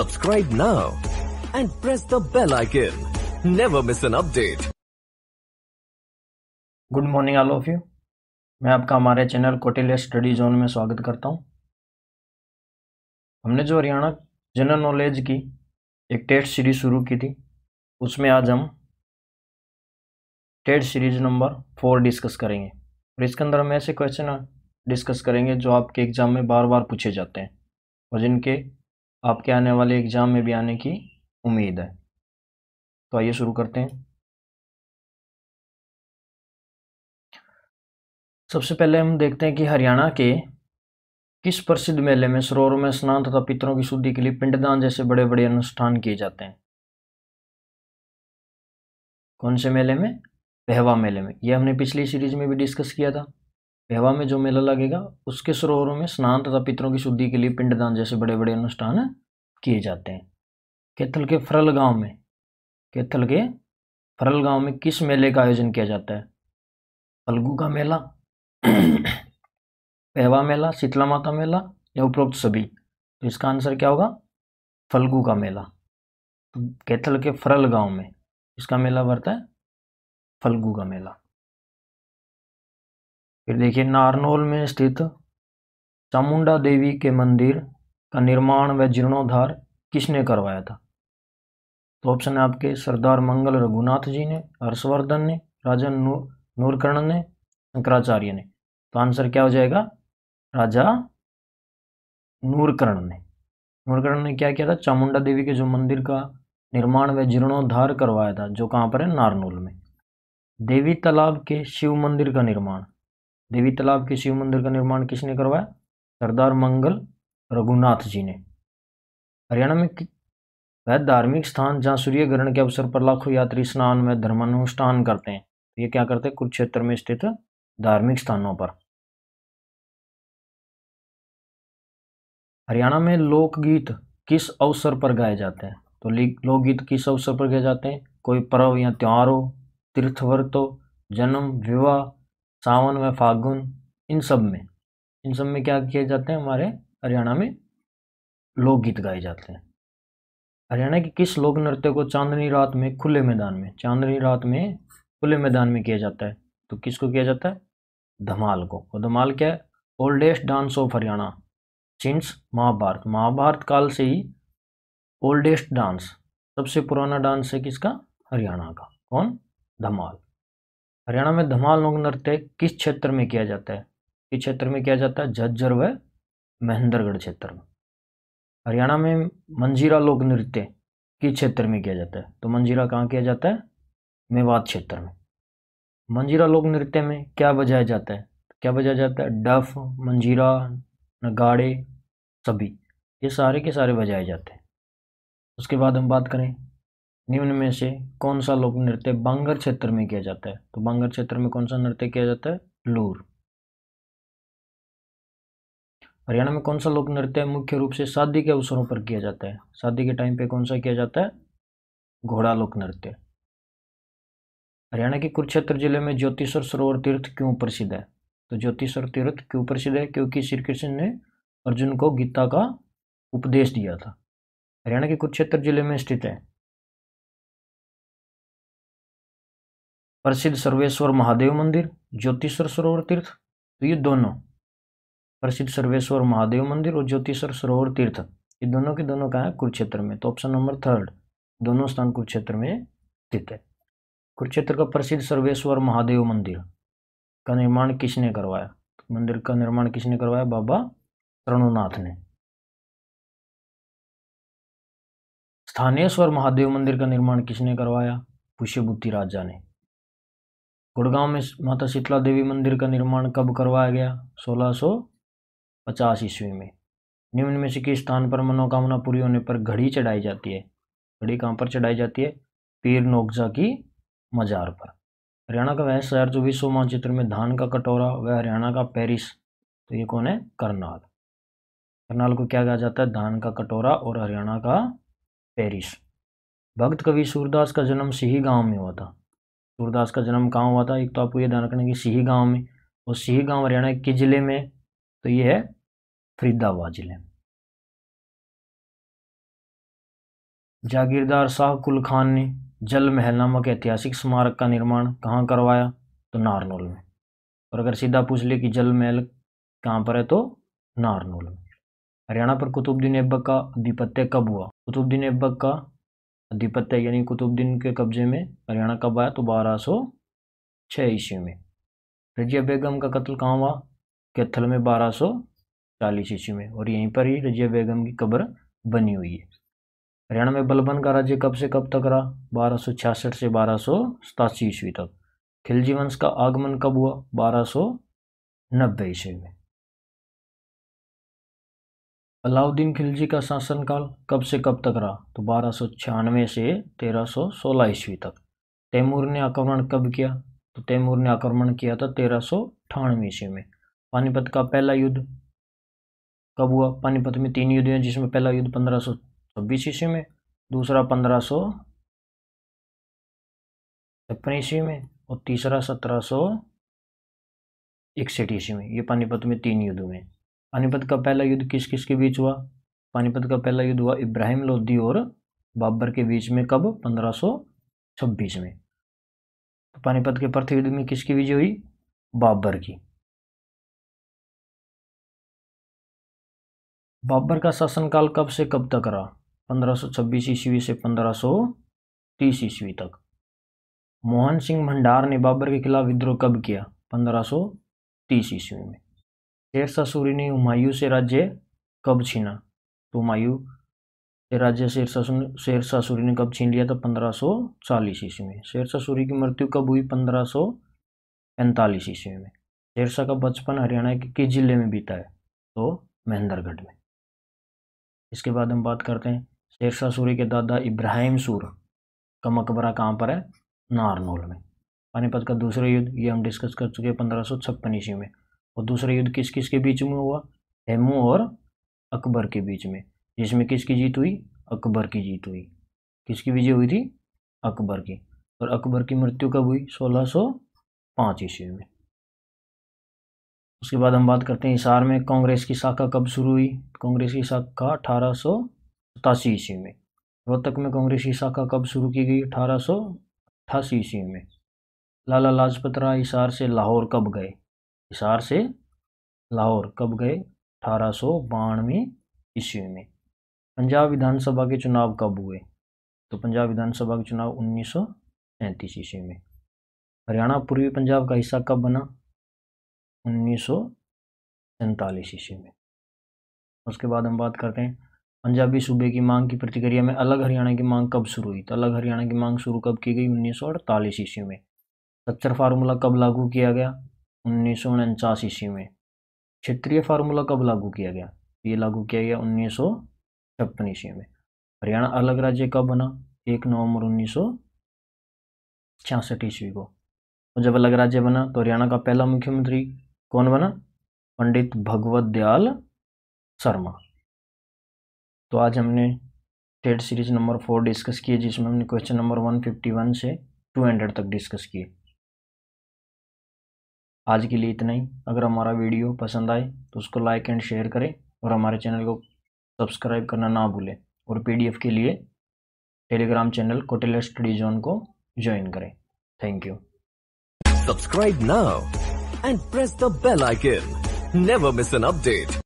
Subscribe now and press the bell icon. Never miss an update. Good morning all of you मैं आपका हमारे channel कोटिल्य study zone में स्वागत करता हूं। हमने जो हरियाणा जनरल नॉलेज की एक टेस्ट सीरीज शुरू की थी उसमें आज हम test series number four discuss करेंगे और इसके अंदर हम ऐसे क्वेश्चन डिस्कस करेंगे जो आपके एग्ज़ाम में बार बार पूछे जाते हैं और जिनके आपके आने वाले एग्ज़ाम में भी आने की उम्मीद है तो आइए शुरू करते हैं सबसे पहले हम देखते हैं कि हरियाणा के किस प्रसिद्ध मेले में सरोवरों में स्नान तथा पितरों की शुद्धि के लिए पिंडदान जैसे बड़े बड़े अनुष्ठान किए जाते हैं कौन से मेले में वहवा मेले में यह हमने पिछली सीरीज में भी डिस्कस किया था विवाह में जो मेला लगेगा उसके सरोवरों में स्नान तथा पितरों की शुद्धि के लिए पिंडदान जैसे बड़े बड़े अनुष्ठान किए जाते हैं कैथल के फरल गांव में कैथल के फरल गांव में किस मेले का आयोजन किया जाता है फलगू का मेला पहवा मेला शीतला माता मेला या उपरोक्त सभी तो इसका आंसर क्या होगा फलगू का मेला तो कैथल के फरल गांव में इसका मेला बढ़ता है फलगू का मेला फिर देखिए नारनौल में स्थित चामुंडा देवी के मंदिर का निर्माण व जीर्णोद्धार किसने करवाया था तो ऑप्शन है आपके सरदार मंगल रघुनाथ जी ने हर्षवर्धन ने राजा नूरकर्ण ने शंकराचार्य ने तो आंसर क्या हो जाएगा राजा नूरकर्ण ने नूरकर्ण ने क्या किया था चामुंडा देवी के जो मंदिर का निर्माण व जीर्णोद्धार करवाया था जो कहाँ पर है नारनोल में देवी तालाब के शिव मंदिर का निर्माण देवी तालाब के शिव मंदिर का निर्माण किसने करवाया सरदार मंगल रघुनाथ जी ने हरियाणा में वह धार्मिक स्थान जहाँ सूर्य ग्रहण के अवसर पर लाखों यात्री स्नान में धर्मानुष्ठान करते हैं तो ये क्या करते हैं कुरुक्षेत्र में स्थित धार्मिक स्थानों पर हरियाणा में लोकगीत किस अवसर पर गाए जाते हैं तो लोकगीत किस अवसर पर गाए जाते हैं कोई पर्व या त्यौहार हो तीर्थ हो जन्म विवाह सावन व फागुन इन सब में इन सब में क्या किए जाते हैं हमारे हरियाणा में लोकगीत गाए जाते हैं हरियाणा के किस लोक नृत्य को चांदनी रात में खुले मैदान में चांदनी रात में खुले मैदान में किया जाता है तो किसको किया जाता है धमाल को और धमाल क्या है oldest dance of Haryana since Mahabharata Mahabharata काल से ही ओल्डेस्ट डांस सबसे पुराना डांस है किसका हरियाणा का कौन धमाल हरियाणा में धमाल लोक नृत्य किस क्षेत्र में किया जाता है किस क्षेत्र में किया जाता है झज्जर व महेंद्रगढ़ क्षेत्र में हरियाणा में मंजीरा लोक नृत्य किस क्षेत्र में किया जाता है तो मंजीरा कहाँ किया जाता है मेवात क्षेत्र में मंजीरा लोक नृत्य में क्या बजाया जाता है क्या बजाया जाता है डफ मंजीरा नगाड़े सभी ये सारे के सारे बजाए जाते हैं उसके बाद हम बात करें निम्न में से कौन सा लोक नृत्य बांगर क्षेत्र में किया जाता है तो बांगर क्षेत्र में कौन सा नृत्य किया जाता है लूर हरियाणा में कौन सा लोक नृत्य मुख्य रूप से शादी के अवसरों पर किया जाता है शादी के टाइम पे कौन सा किया जाता है घोड़ा लोक नृत्य हरियाणा के कुरुक्षेत्र जिले में ज्योतिश्वर सरोवर तीर्थ क्यों प्रसिद्ध है तो ज्योतिश्वर तीर्थ क्यों प्रसिद्ध है क्योंकि श्री कृष्ण ने अर्जुन को गीता का उपदेश दिया था हरियाणा के कुरुक्षेत्र जिले में स्थित है प्रसिद्ध सर्वेश्वर महादेव मंदिर ज्योतिश्वर सरोवर तीर्थ तो ये दोनों प्रसिद्ध सर्वेश्वर महादेव मंदिर और ज्योतिश्वर सरोवर तीर्थ ये दोनों के दोनों कहाँ है कुरुक्षेत्र में तो ऑप्शन नंबर थर्ड दोनों स्थान कुरुक्षेत्र में स्थित है कुरुक्षेत्र का प्रसिद्ध सर्वेश्वर महादेव मंदिर का निर्माण किसने करवाया तो मंदिर का निर्माण किसने करवाया बाबा तरुणनाथ ने स्थानेश्वर महादेव मंदिर का निर्माण किसने करवाया पुष्यभूति राजा ने गुड़गांव में माता शीतला देवी मंदिर का निर्माण कब करवाया गया 1650 ईस्वी में निम्न में से किस स्थान पर मनोकामना पूरी होने पर घड़ी चढ़ाई जाती है घड़ी कहाँ पर चढ़ाई जाती है पीर नोकजा की मजार पर हरियाणा का वह शहर जो विश्व मानचित्र में धान का कटोरा वह हरियाणा का पेरिस तो ये कौन है करनाल करनाल को क्या कहा जाता है धान का कटोरा और हरियाणा का पेरिस भक्त कवि सूरदास का जन्म सिही गांव में हुआ था सूरदास का जन्म कहाँ हुआ था एक तो आपको ये ध्यान रखना कि सीही गाँव में और सीही गाँव हरियाणा के ज़िले में तो ये है फरीदाबाद ज़िले में जागीरदार शाह कुल खान ने जल महल नामक ऐतिहासिक स्मारक का निर्माण कहाँ करवाया तो नारनौल में और अगर सीधा पूछ ले कि जल महल कहाँ पर है तो नारनौल में हरियाणा पर कुतुबुद्दीन ऐबक का अधिपत्य कब हुआ कुतुबद्दीन ऐबक का अधिपत्य यानी कुतुबुद्दीन के कब्जे में हरियाणा कब आया तो बारह सौ छः ईस्वी में रजिया बेगम का कत्ल कहाँ हुआ कैथल में बारह सौ चालीस ईस्वी में और यहीं पर ही रजिया बेगम की कब्र बनी हुई है हरियाणा में बलबन का राज्य कब से कब तक रहा बारह सौ छियासठ से बारह सौ सतासी ईस्वी तक खिलजी वंश का आगमन कब हुआ बारह सौ नब्बे ईस्वी में अलाउद्दीन खिलजी का शासनकाल कब से कब तक रहा तो बारह सौ छियानवे से तेरह सौ सोलह ईस्वी तक तैमूर ने आक्रमण कब किया तो तैमूर ने आक्रमण किया था तेरह सौ अठानवे ईस्वी में पानीपत का पहला युद्ध कब हुआ पानीपत में तीन युद्ध हैं जिसमें पहला युद्ध पंद्रह सौ छब्बीस ईस्वी में दूसरा पंद्रह सौ छप्पन ईस्वी में और तीसरा सत्रह सौ इकसठ ईस्वी में ये पानीपत में तीन युद्ध हुए हैं पानीपत का पहला युद्ध किस किस के बीच हुआ पानीपत का पहला युद्ध हुआ इब्राहिम लोधी और बाबर के बीच में कब 1526 में तो पानीपत के प्रथम युद्ध में किसकी विजय हुई बाबर की बाबर का शासनकाल कब से कब तक रहा 1526 ईस्वी से 1530 ईस्वी तक मोहन सिंह भंडार ने बाबर के खिलाफ विद्रोह कब किया 1530 ईस्वी में ने શેરશાસુરીની से राज्य कब छीना तो हुमायूं से राज्य शेरशाह सूरी ने कब छीन लिया था पंद्रह सौ चालीस ईस्वी में सूरी की मृत्यु कब हुई पंद्रह सौ पैंतालीस ईस्वी में शेरशाह का बचपन हरियाणा के किस जिले में बीता है तो महेंद्रगढ़ में इसके बाद हम बात करते हैं शेरशाह सूरी के दादा इब्राहिम सूर का मकबरा कहाँ पर है नारनोल में पानीपत का दूसरा युद्ध ये हम डिस्कस कर चुके हैं पंद्रह सौ छप्पन ईस्वी में और दूसरा युद्ध किस किस के बीच में हुआ हेमू और अकबर के बीच में जिसमें किसकी जीत हुई अकबर की जीत हुई किसकी विजय हुई थी अकबर की और अकबर की मृत्यु कब हुई 1605 ईस्वी में उसके बाद हम बात करते हैं हिसार में कांग्रेस की शाखा कब शुरू हुई कांग्रेस की शाखा अठारह सौ सतासी ईस्वी में रोहतक में कांग्रेस की शाखा कब शुरू की गई अठारह सौ अट्ठासी ईस्वी में लाला लाजपत राय हिसार से लाहौर कब गए हिसार से लाहौर कब गए अठारह सौ बानवे ईस्वी में पंजाब विधानसभा के चुनाव कब हुए तो पंजाब विधानसभा के चुनाव उन्नीस सौ सैंतीस ईस्वी में हरियाणा पूर्वी पंजाब का हिस्सा कब बना उन्नीस सौ सैंतालीस ईस्वी में उसके बाद हम बात करते हैं पंजाबी सूबे की मांग की प्रतिक्रिया में अलग हरियाणा की मांग कब शुरू हुई तो अलग हरियाणा की मांग शुरू कब की गई उन्नीस सौ अड़तालीस ईस्वी में स्ट्रक्चर फार्मूला कब लागू किया गया उन्नीस सौ उनचास ईस्वी में क्षेत्रीय फार्मूला कब लागू किया गया ये लागू किया गया उन्नीस सौ छप्पन ईस्वी में हरियाणा अलग राज्य कब बना एक नवंबर उन्नीस सौ छियासठ ईस्वी को और तो जब अलग राज्य बना तो हरियाणा का पहला मुख्यमंत्री कौन बना पंडित भगवत दयाल शर्मा तो आज हमने टेट सीरीज नंबर फोर डिस्कस किए जिसमें हमने question number one fifty one से टू हंड्रेड तक डिस्कस किए आज के लिए इतना ही अगर हमारा वीडियो पसंद आए तो उसको लाइक एंड शेयर करें और हमारे चैनल को सब्सक्राइब करना ना भूलें और पीडीएफ के लिए टेलीग्राम चैनल कोटेल स्टडी जोन को ज्वाइन करें thank you subscribe now and press the bell icon never miss an update